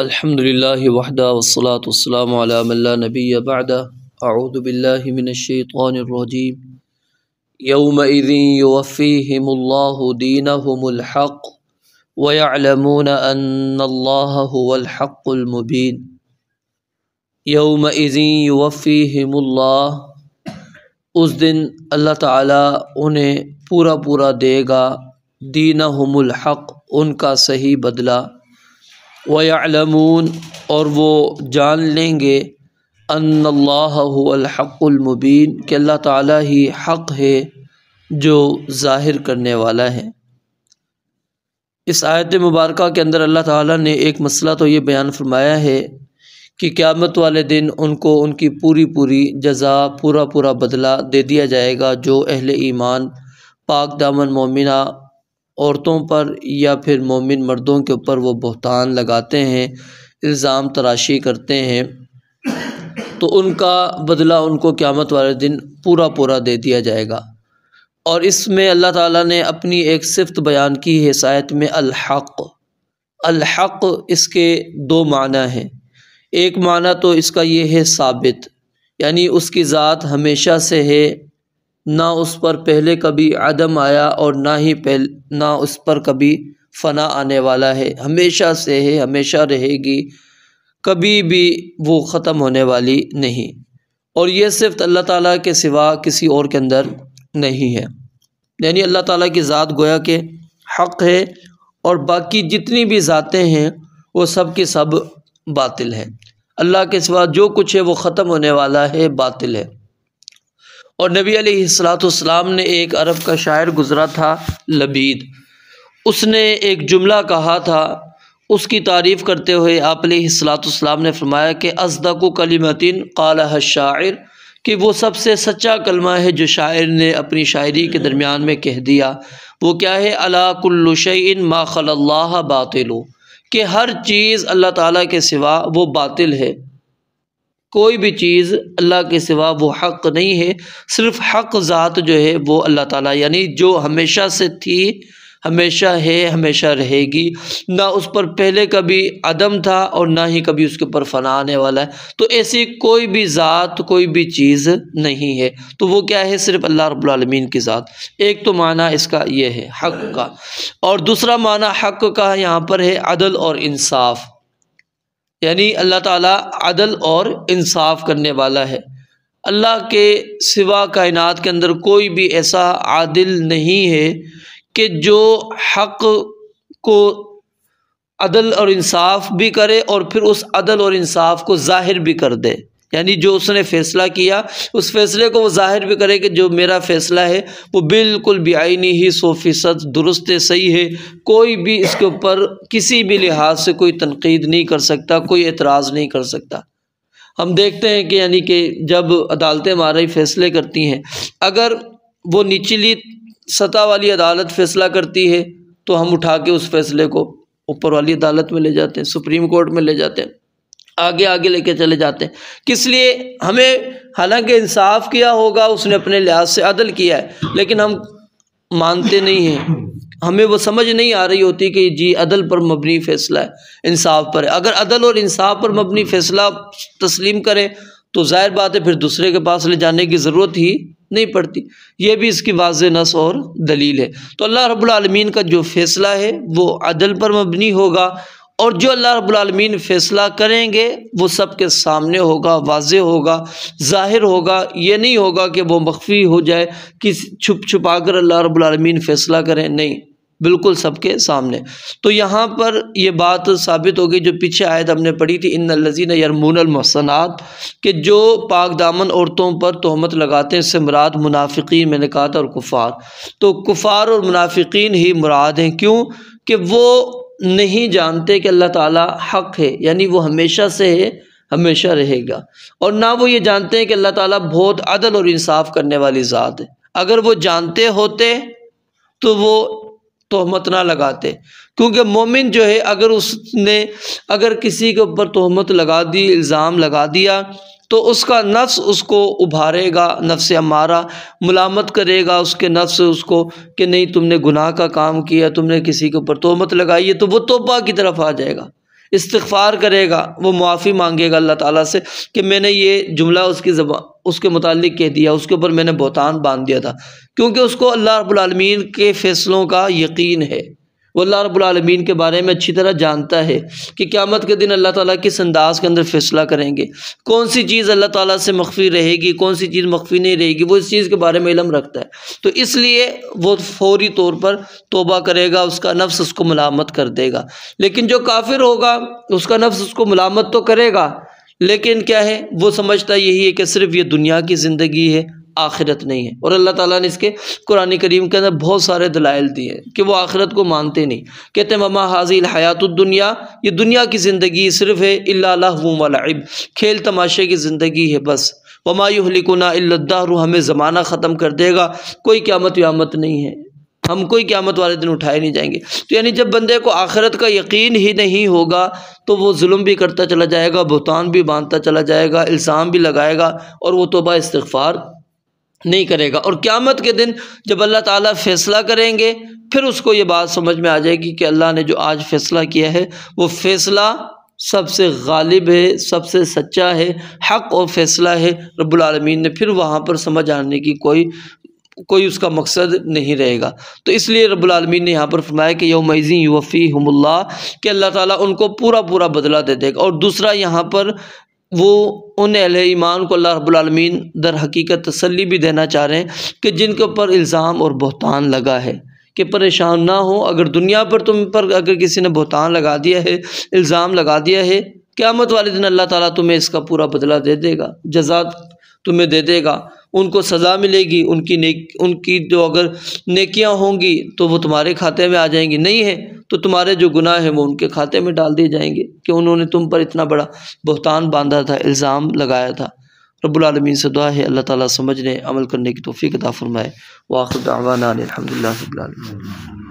الحمد لله وحده والصلاة والسلام على من لا نبي بعده أعوذ بالله من الشيطان الرجيم يومئذ يوفيهم الله دينهم الحق ويعلمون أن الله هو الحق المبين يومئذ يوفيهم الله دن اللہ تعالی انہیں پورا پورا دے گا دینہم الحق ان کا صحیح بدلہ و عمون اور وہ جان لیں گے اللہ هو الحق المبین کہ اللہ تعالیٰ ہی حق ہے جو ظاہر کرنے والا ہے اس آیت مبارکہ کے اندر اللہ تعالیٰ نے ایک مسئلہ تو یہ بیان فرمایا ہے کہ قیامت والے دن ان کو ان کی پوری پوری جزا پورا پورا بدلہ دے دیا جائے گا جو اہل ایمان پاک دامن مومنہ عورتوں پر یا پھر مومن مردوں کے اوپر وہ بہتان لگاتے ہیں الزام تراشی کرتے ہیں تو ان کا بدلہ ان کو قیامت والے دن پورا پورا دے دیا جائے گا اور اس میں اللہ تعالیٰ نے اپنی ایک صفت بیان کی ہے سایت میں الحق الحق اس کے دو معنی ہیں ایک معنی تو اس کا یہ ہے ثابت یعنی اس کی ذات ہمیشہ سے ہے نہ اس پر پہلے کبھی عدم آیا اور نہ ہی پہلے نہ اس پر کبھی فنا آنے والا ہے ہمیشہ سے ہے ہمیشہ رہے گی کبھی بھی وہ ختم ہونے والی نہیں اور یہ صرف اللہ تعالیٰ کے سوا کسی اور کے اندر نہیں ہے یعنی اللہ تعالیٰ کی ذات گویا کہ حق ہے اور باقی جتنی بھی ذاتیں ہیں وہ سب کے سب باطل ہیں اللہ کے سوا جو کچھ ہے وہ ختم ہونے والا ہے باطل ہے اور نبی علیہ السلاۃ والسلام نے ایک عرب کا شاعر گزرا تھا لبید اس نے ایک جملہ کہا تھا اس کی تعریف کرتے ہوئے آپ علیہ السلاۃ والسلام نے فرمایا کہ ازدق و کلیمتین قالہ شاعر کہ وہ سب سے سچا کلمہ ہے جو شاعر نے اپنی شاعری کے درمیان میں کہہ دیا وہ کیا ہے اللہ کلوشعین ما خل اللہ باطل کہ ہر چیز اللہ تعالیٰ کے سوا وہ باطل ہے کوئی بھی چیز اللہ کے سوا وہ حق نہیں ہے صرف حق ذات جو ہے وہ اللہ تعالیٰ یعنی جو ہمیشہ سے تھی ہمیشہ ہے ہمیشہ رہے گی نہ اس پر پہلے کبھی عدم تھا اور نہ ہی کبھی اس کے اوپر فنا آنے والا ہے تو ایسی کوئی بھی ذات کوئی بھی چیز نہیں ہے تو وہ کیا ہے صرف اللہ رب العالمین کی ذات ایک تو معنی اس کا یہ ہے حق کا اور دوسرا معنی حق کا یہاں پر ہے عدل اور انصاف یعنی اللہ تعالیٰ عدل اور انصاف کرنے والا ہے اللہ کے سوا کائنات کے اندر کوئی بھی ایسا عادل نہیں ہے کہ جو حق کو عدل اور انصاف بھی کرے اور پھر اس عدل اور انصاف کو ظاہر بھی کر دے یعنی جو اس نے فیصلہ کیا اس فیصلے کو وہ ظاہر بھی کرے کہ جو میرا فیصلہ ہے وہ بالکل بے آئینی ہی سو فیصد درست صحیح ہے کوئی بھی اس کے اوپر کسی بھی لحاظ سے کوئی تنقید نہیں کر سکتا کوئی اعتراض نہیں کر سکتا ہم دیکھتے ہیں کہ یعنی کہ جب عدالتیں مارئی فیصلے کرتی ہیں اگر وہ نچلی سطح والی عدالت فیصلہ کرتی ہے تو ہم اٹھا کے اس فیصلے کو اوپر والی عدالت میں لے جاتے ہیں سپریم کورٹ میں لے جاتے ہیں آگے آگے لے کے چلے جاتے ہیں کس لیے ہمیں حالانکہ انصاف کیا ہوگا اس نے اپنے لحاظ سے عدل کیا ہے لیکن ہم مانتے نہیں ہیں ہمیں وہ سمجھ نہیں آ رہی ہوتی کہ جی عدل پر مبنی فیصلہ ہے انصاف پر ہے اگر عدل اور انصاف پر مبنی فیصلہ تسلیم کریں تو ظاہر بات ہے پھر دوسرے کے پاس لے جانے کی ضرورت ہی نہیں پڑتی یہ بھی اس کی واضح نس اور دلیل ہے تو اللہ رب العالمین کا جو فیصلہ ہے وہ عدل پر مبنی ہوگا اور جو اللہ رب العالمین فیصلہ کریں گے وہ سب کے سامنے ہوگا واضح ہوگا ظاہر ہوگا یہ نہیں ہوگا کہ وہ مخفی ہو جائے کہ چھپ چھپا کر اللہ رب العالمین فیصلہ کریں نہیں بالکل سب کے سامنے تو یہاں پر یہ بات ثابت ہو گئی جو پیچھے آیت ہم نے پڑھی تھی ان الزین یرمون المحسنات کہ جو پاک دامن عورتوں پر تہمت لگاتے ہیں اس سے مراد منافقین میں نکات اور کفار تو کفار اور منافقین ہی مراد ہیں کیوں کہ وہ نہیں جانتے کہ اللہ تعالیٰ حق ہے یعنی وہ ہمیشہ سے ہے ہمیشہ رہے گا اور نہ وہ یہ جانتے ہیں کہ اللہ تعالیٰ بہت عدل اور انصاف کرنے والی ذات ہے اگر وہ جانتے ہوتے تو وہ تہمت نہ لگاتے کیونکہ مومن جو ہے اگر اس نے اگر کسی کے اوپر تہمت لگا دی الزام لگا دیا تو اس کا نفس اس کو ابھارے گا نفس ہمارا ملامت کرے گا اس کے نفس اس کو کہ نہیں تم نے گناہ کا کام کیا تم نے کسی کے اوپر تہمت لگائی ہے تو وہ توبہ کی طرف آ جائے گا استغفار کرے گا وہ معافی مانگے گا اللہ تعالیٰ سے کہ میں نے یہ جملہ اس کی زبان اس کے متعلق کہہ دیا اس کے اوپر میں نے بہتان باندھ دیا تھا کیونکہ اس کو اللہ رب العالمین کے فیصلوں کا یقین ہے وہ اللہ رب العالمین کے بارے میں اچھی طرح جانتا ہے کہ قیامت کے دن اللہ تعالیٰ کس انداز کے اندر فیصلہ کریں گے کون سی چیز اللہ تعالیٰ سے مخفی رہے گی کون سی چیز مخفی نہیں رہے گی وہ اس چیز کے بارے میں علم رکھتا ہے تو اس لیے وہ فوری طور پر توبہ کرے گا اس کا نفس اس کو ملامت کر دے گا لیکن جو کافر ہوگا اس کا نفس اس کو ملامت تو کرے گا لیکن کیا ہے وہ سمجھتا یہی ہے کہ صرف یہ دنیا کی زندگی ہے آخرت نہیں ہے اور اللہ تعالیٰ نے اس کے قرآن کریم کے اندر بہت سارے دلائل دیے کہ وہ آخرت کو مانتے نہیں کہتے ہیں مما حاضی الحیات الدنیا یہ دنیا کی زندگی صرف ہے اللہ ولاب کھیل تماشے کی زندگی ہے بس وما یحلکنا اللہ الدہر ہمیں زمانہ ختم کر دے گا کوئی قیامت ویامت نہیں ہے ہم کوئی قیامت والے دن اٹھائے نہیں جائیں گے تو یعنی جب بندے کو آخرت کا یقین ہی نہیں ہوگا تو وہ ظلم بھی کرتا چلا جائے گا بہتان بھی باندھتا چلا جائے گا الزام بھی لگائے گا اور وہ توبہ استغفار نہیں کرے گا اور قیامت کے دن جب اللہ تعالیٰ فیصلہ کریں گے پھر اس کو یہ بات سمجھ میں آ جائے گی کہ اللہ نے جو آج فیصلہ کیا ہے وہ فیصلہ سب سے غالب ہے سب سے سچا ہے حق اور فیصلہ ہے رب العالمین نے پھر وہاں پر سمجھ آنے کی کوئی کوئی اس کا مقصد نہیں رہے گا تو اس لیے رب العالمین نے یہاں پر فرمایا کہ یوم وفی ہم اللہ کہ اللہ تعالیٰ ان کو پورا پورا بدلہ دے دے گا اور دوسرا یہاں پر وہ ان اہل ایمان کو اللہ رب العالمین در حقیقت تسلی بھی دینا چاہ رہے ہیں کہ جن کے اوپر الزام اور بہتان لگا ہے کہ پریشان نہ ہو اگر دنیا پر تم پر اگر کسی نے بہتان لگا دیا ہے الزام لگا دیا ہے قیامت والے دن اللہ تعالیٰ تمہیں اس کا پورا بدلہ دے دے گا جزات تمہیں دے دے گا ان کو سزا ملے گی ان کی نیک ان کی جو اگر نیکیاں ہوں گی تو وہ تمہارے کھاتے میں آ جائیں گی نہیں ہیں تو تمہارے جو گناہ ہیں وہ ان کے کھاتے میں ڈال دیے جائیں گے کہ انہوں نے تم پر اتنا بڑا بہتان باندھا تھا الزام لگایا تھا رب العالمین سے دعا ہے اللہ تعالیٰ سمجھنے عمل کرنے کی توفیق عطا فرمائے واخب الحمدللہ الحمد للہ